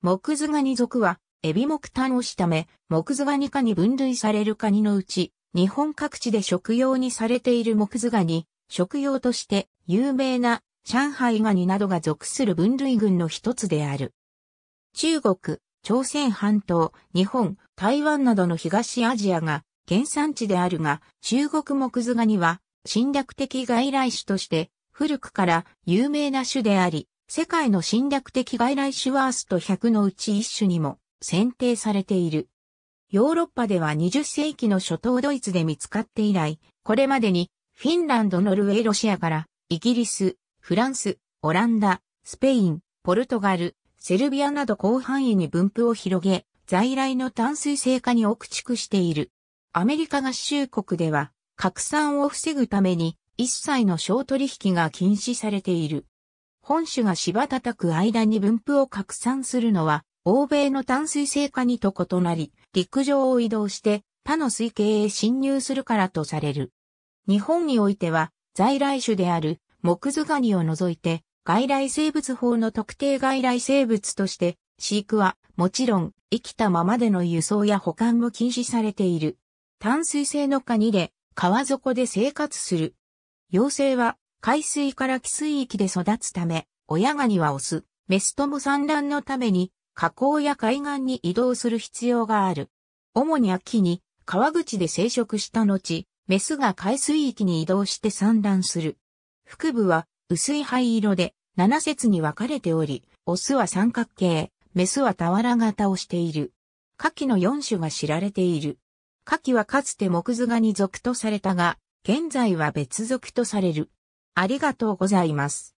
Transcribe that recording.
木ズガニ属は、エビ木炭をしため、木ズガニ科に分類されるカニのうち、日本各地で食用にされている木ズガニ、食用として有名な上海ガニなどが属する分類群の一つである。中国、朝鮮半島、日本、台湾などの東アジアが原産地であるが、中国木ズガニは侵略的外来種として古くから有名な種であり、世界の侵略的外来種ワースト100のうち一種にも選定されている。ヨーロッパでは20世紀の初頭ドイツで見つかって以来、これまでにフィンランド、ノルウェー、ロシアからイギリス、フランス、オランダ、スペイン、ポルトガル、セルビアなど広範囲に分布を広げ、在来の淡水性化に奥畜している。アメリカ合衆国では拡散を防ぐために一切の小取引が禁止されている。本種が芝叩く間に分布を拡散するのは、欧米の淡水性化にと異なり、陸上を移動して他の水系へ侵入するからとされる。日本においては、在来種である木図ガニを除いて、外来生物法の特定外来生物として、飼育はもちろん生きたままでの輸送や保管も禁止されている。淡水性のカニで川底で生活する。幼生は海水から寄水域で育つため、親ガニはオス、メスとも産卵のために、河口や海岸に移動する必要がある。主に秋に川口で生殖した後、メスが海水域に移動して産卵する。腹部は薄い灰色で7節に分かれており、オスは三角形、メスは俵型をしている。カキの4種が知られている。カキはかつて木図画に属とされたが、現在は別属とされる。ありがとうございます。